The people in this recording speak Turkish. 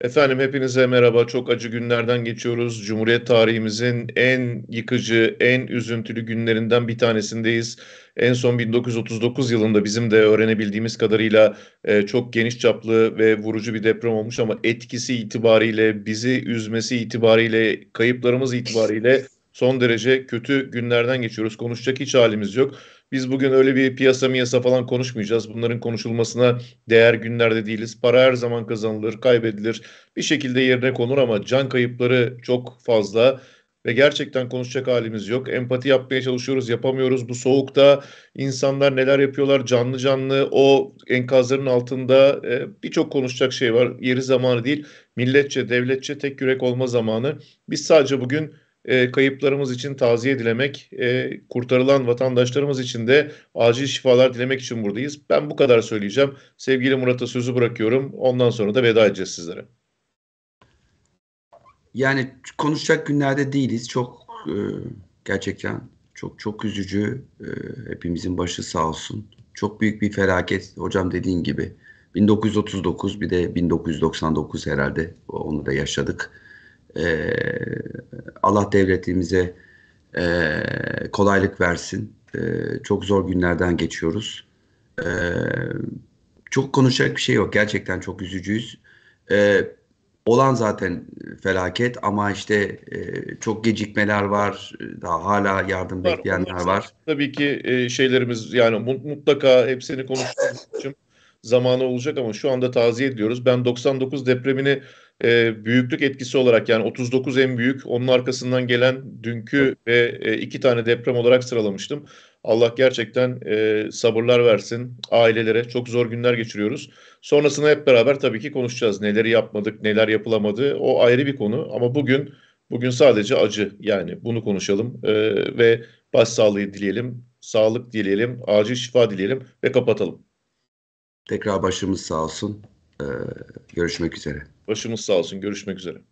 Efendim hepinize merhaba. Çok acı günlerden geçiyoruz. Cumhuriyet tarihimizin en yıkıcı, en üzüntülü günlerinden bir tanesindeyiz. En son 1939 yılında bizim de öğrenebildiğimiz kadarıyla e, çok geniş çaplı ve vurucu bir deprem olmuş ama etkisi itibariyle, bizi üzmesi itibariyle, kayıplarımız itibariyle Son derece kötü günlerden geçiyoruz. Konuşacak hiç halimiz yok. Biz bugün öyle bir piyasa miyasa falan konuşmayacağız. Bunların konuşulmasına değer günlerde değiliz. Para her zaman kazanılır, kaybedilir. Bir şekilde yerine konur ama can kayıpları çok fazla ve gerçekten konuşacak halimiz yok. Empati yapmaya çalışıyoruz, yapamıyoruz. Bu soğukta insanlar neler yapıyorlar canlı canlı o enkazların altında e, birçok konuşacak şey var. Yeri zamanı değil, milletçe, devletçe tek yürek olma zamanı. Biz sadece bugün e, kayıplarımız için taziye dilemek, e, kurtarılan vatandaşlarımız için de acil şifalar dilemek için buradayız. Ben bu kadar söyleyeceğim. Sevgili Murat'a sözü bırakıyorum. Ondan sonra da veda edeceğiz sizlere. Yani konuşacak günlerde değiliz. Çok e, gerçekten çok çok üzücü. E, hepimizin başı sağ olsun. Çok büyük bir felaket. Hocam dediğin gibi 1939 bir de 1999 herhalde onu da yaşadık. Ee, Allah devletimize e, kolaylık versin. E, çok zor günlerden geçiyoruz. E, çok konuşacak bir şey yok. Gerçekten çok üzücüyüz. E, olan zaten felaket ama işte e, çok gecikmeler var. Daha hala yardım var, bekleyenler var. Tabii ki e, şeylerimiz yani mutlaka hepsini konuştuğumuz için zamanı olacak ama şu anda taziye ediyoruz. Ben 99 depremini e, büyüklük etkisi olarak yani 39 en büyük onun arkasından gelen dünkü ve e, iki tane deprem olarak sıralamıştım. Allah gerçekten e, sabırlar versin ailelere. Çok zor günler geçiriyoruz. Sonrasında hep beraber tabii ki konuşacağız. Neleri yapmadık, neler yapılamadı. O ayrı bir konu ama bugün bugün sadece acı yani bunu konuşalım e, ve başsağlığı dileyelim, sağlık dileyelim, acil şifa dileyelim ve kapatalım. Tekrar başımız sağ olsun. Ee, görüşmek üzere. Başımız sağ olsun. Görüşmek üzere.